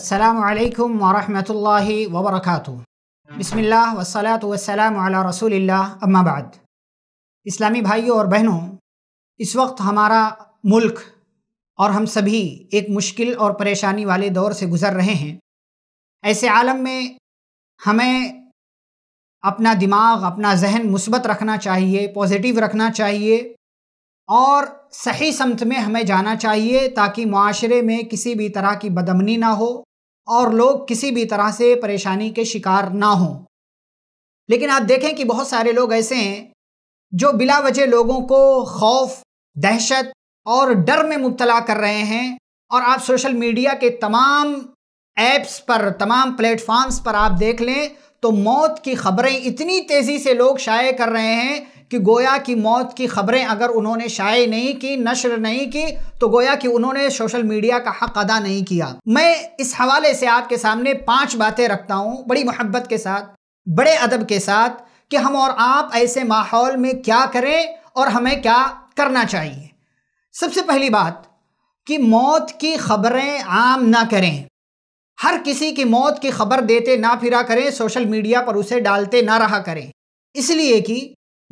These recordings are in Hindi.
असलकम वरहि वबरक बसमिल्ला वसलात वसलाम रसूल अम्माबाद इस्लामी भाइयों और बहनों इस वक्त हमारा मुल्क और हम सभी एक मुश्किल और परेशानी वाले दौर से गुज़र रहे हैं ऐसे आलम में हमें अपना दिमाग अपना जहन मुस्बत रखना चाहिए पॉजिटिव रखना चाहिए और सही समत में हमें जाना चाहिए ताकि माशरे में किसी भी तरह की बदमनी ना हो और लोग किसी भी तरह से परेशानी के शिकार ना हों लेकिन आप देखें कि बहुत सारे लोग ऐसे हैं जो बिला वजह लोगों को खौफ दहशत और डर में मुबतला कर रहे हैं और आप सोशल मीडिया के तमाम ऐप्स पर तमाम प्लेटफॉर्म्स पर आप देख लें तो मौत की खबरें इतनी तेज़ी से लोग शाये कर रहे हैं कि गोया की मौत की खबरें अगर उन्होंने शाये नहीं की नशर नहीं की तो गोया कि उन्होंने सोशल मीडिया का हक अदा नहीं किया मैं इस हवाले से आपके सामने पांच बातें रखता हूँ बड़ी मोहब्बत के साथ बड़े अदब के साथ कि हम और आप ऐसे माहौल में क्या करें और हमें क्या करना चाहिए सबसे पहली बात कि मौत की खबरें आम ना करें हर किसी की मौत की खबर देते ना फिरा करें सोशल मीडिया पर उसे डालते ना रहा करें इसलिए कि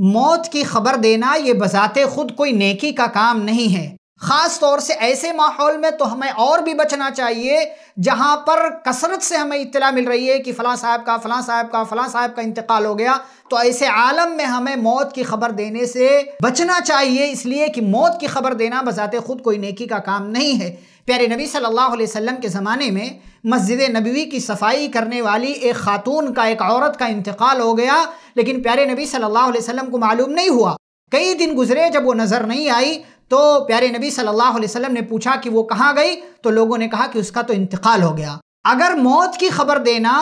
मौत की खबर देना ये बजाते खुद कोई नेकी का काम नहीं है ख़ास तौर से ऐसे माहौल में तो हमें और भी बचना चाहिए जहाँ पर कसरत से हमें इतला मिल रही है कि फ़लां साहब का फ़लाँ साहब का फ़लां साहब का इंतकाल हो गया तो ऐसे आलम में हमें मौत की खबर देने से बचना चाहिए इसलिए कि मौत की खबर देना बजाते खुद कोई नेकी का काम नहीं है प्यारे नबी सल्लल्लाहु अलैहि वसल्लम के ज़माने में मस्जिद नबी की सफाई करने वाली एक खातून का एक औरत का इंतकाल हो गया लेकिन प्यारे नबी सल्लल्लाहु अलैहि वसल्लम को मालूम नहीं हुआ कई दिन गुजरे जब वो नज़र नहीं आई तो प्यारे नबी सल्लल्लाहु अलैहि वसल्लम ने पूछा कि वो कहाँ गई तो लोगों ने कहा कि उसका तो इंतकाल हो गया अगर मौत की खबर देना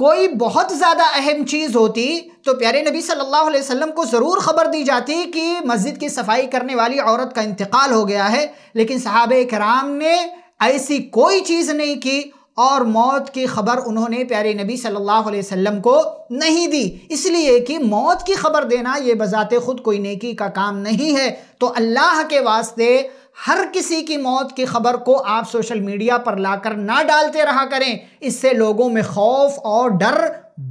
कोई बहुत ज़्यादा अहम चीज़ होती तो प्यारे नबी सल्लल्लाहु अलैहि वसल्लम को ज़रूर ख़बर दी जाती कि मस्जिद की सफाई करने वाली औरत का इंतकाल हो गया है लेकिन सहाब कराम ने ऐसी कोई चीज़ नहीं की और मौत की खबर उन्होंने प्यारे नबी सल्लल्लाहु अलैहि वसल्लम को नहीं दी इसलिए कि मौत की खबर देना ये बज़ात ख़ुद कोई नेकी का काम नहीं है तो अल्लाह के वास्ते हर किसी की मौत की खबर को आप सोशल मीडिया पर लाकर ना डालते रहा करें इससे लोगों में खौफ और डर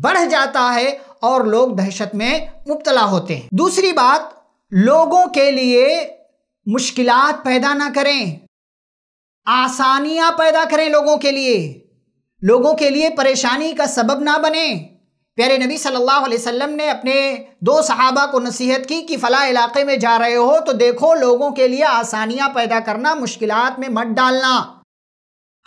बढ़ जाता है और लोग दहशत में मुबतला होते हैं दूसरी बात लोगों के लिए मुश्किलात पैदा ना करें आसानियां पैदा करें लोगों के लिए लोगों के लिए परेशानी का सबब ना बने प्यारे नबी सल्लल्लाहु अलैहि वसल्लम ने अपने दो सहाबा को नसीहत की कि फ़ला इलाके में जा रहे हो तो देखो लोगों के लिए आसानियां पैदा करना मुश्किल में मत डालना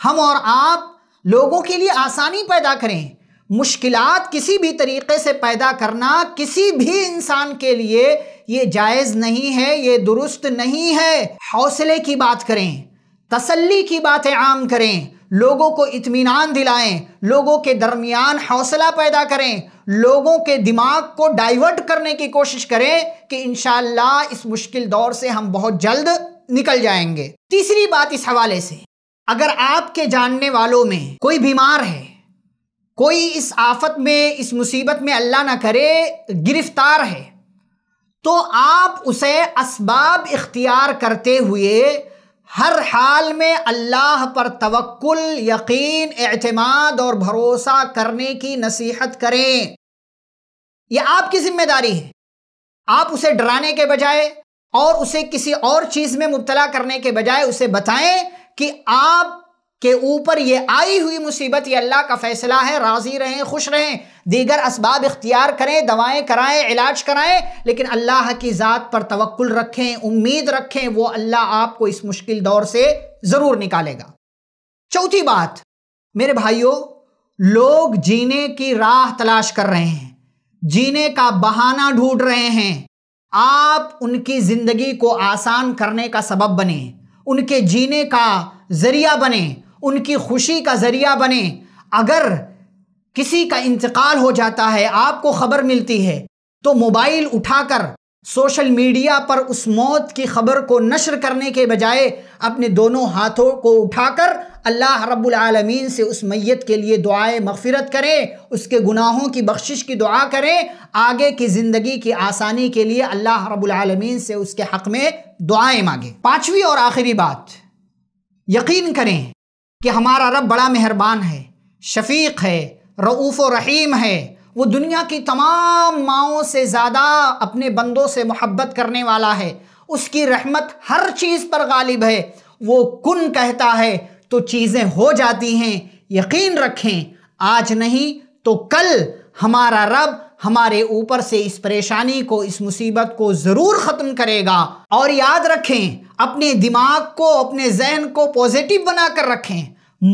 हम और आप लोगों के लिए आसानी पैदा करें मुश्किल किसी भी तरीके से पैदा करना किसी भी इंसान के लिए ये जायज़ नहीं है ये दुरुस्त नहीं है हौसले की बात करें तसल्ली की बातें आम करें लोगों को इत्मीनान दिलाएं लोगों के दरमियान हौसला पैदा करें लोगों के दिमाग को डाइवर्ट करने की कोशिश करें कि इन इस मुश्किल दौर से हम बहुत जल्द निकल जाएंगे तीसरी बात इस हवाले से अगर आपके जानने वालों में कोई बीमार है कोई इस आफत में इस मुसीबत में अल्लाह ना करे गिरफ्तार है तो आप उसे इसबाब इख्तियार करते हुए हर हाल में अल्लाह पर तवक्ल यकीन एतमाद और भरोसा करने की नसीहत करें यह आपकी जिम्मेदारी है आप उसे डराने के बजाय और उसे किसी और चीज़ में मुबतला करने के बजाय उसे बताएं कि आप के ऊपर ये आई हुई मुसीबत ये अल्लाह का फैसला है राज़ी रहें खुश रहें दीगर इसबाब इख्तियार करें दवाएं कराएं इलाज कराएं लेकिन अल्लाह की ज़ात पर तवक्ल रखें उम्मीद रखें वो अल्लाह आपको इस मुश्किल दौर से ज़रूर निकालेगा चौथी बात मेरे भाइयों लोग जीने की राह तलाश कर रहे हैं जीने का बहाना ढूंढ रहे हैं आप उनकी ज़िंदगी को आसान करने का सबब बने उनके जीने का ज़रिया बने उनकी खुशी का ज़रिया बने अगर किसी का इंतकाल हो जाता है आपको ख़बर मिलती है तो मोबाइल उठाकर सोशल मीडिया पर उस मौत की खबर को नशर करने के बजाय अपने दोनों हाथों को उठाकर अल्लाह रब्बुल आलमीन से उस मैयत के लिए दुआएं मगफिरत करें उसके गुनाहों की बख्शिश की दुआ करें आगे की ज़िंदगी की आसानी के लिए अल्लाह रब्बुल आलमीन से उसके हक़ में दुआएं मांगें पाँचवीं और आखिरी बात यकीन करें कि हमारा रब बड़ा मेहरबान है शफीक है रऊफ़ रहीम है वो दुनिया की तमाम माओं से ज़्यादा अपने बंदों से मोहब्बत करने वाला है उसकी रहमत हर चीज़ पर गालिब है वो कुन कहता है तो चीज़ें हो जाती हैं यकीन रखें आज नहीं तो कल हमारा रब हमारे ऊपर से इस परेशानी को इस मुसीबत को ज़रूर ख़त्म करेगा और याद रखें अपने दिमाग को अपने जहन को पॉजिटिव बना कर रखें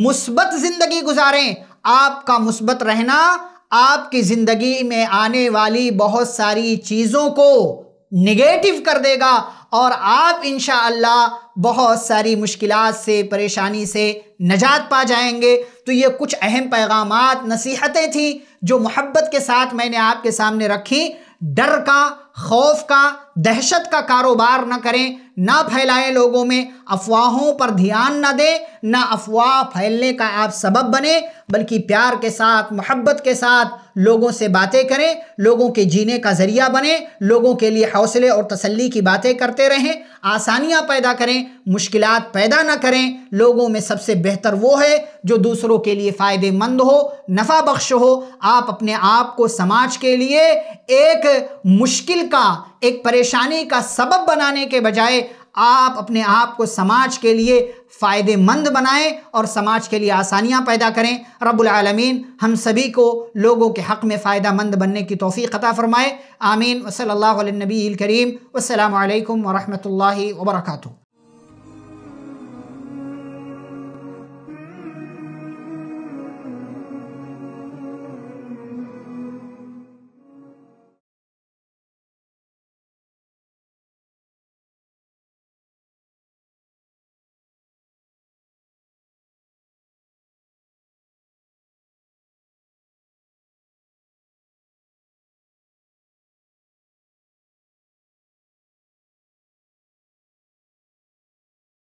मुस्बत ज़िंदगी गुजारें आपका मुस्बत रहना आपकी ज़िंदगी में आने वाली बहुत सारी चीज़ों को निगेटिव कर देगा और आप इन बहुत सारी मुश्किल से परेशानी से नजात पा जाएंगे तो ये कुछ अहम पैगाम नसीहतें थीं जो मोहब्बत के साथ मैंने आपके सामने रखी डर का खौफ का दहशत का कारोबार ना करें ना फैलाएं लोगों में अफवाहों पर ध्यान ना दें ना अफवाह फैलने का आप सबब बने बल्कि प्यार के साथ मोहब्बत के साथ लोगों से बातें करें लोगों के जीने का ज़रिया बने लोगों के लिए हौसले और तसल्ली की बातें करते रहें आसानियाँ पैदा करें मुश्किल पैदा ना करें लोगों में सबसे बेहतर वो है जो दूसरों के लिए फ़ायदेमंद हो नफ़ा बख्श हो आप अपने आप को समाज के लिए एक मुश्किल का एक परेशानी का सबब बनाने के बजाय आप अपने आप को समाज के लिए फ़ायदेमंद बनाएं और समाज के लिए आसानियां पैदा करें रबालमीन हम सभी को लोगों के हक़ में फ़ायदा मंद बनने की तोफ़ी अता फ़रमाए आमीन वसल नबी करीम वसलम वरहमल वर्का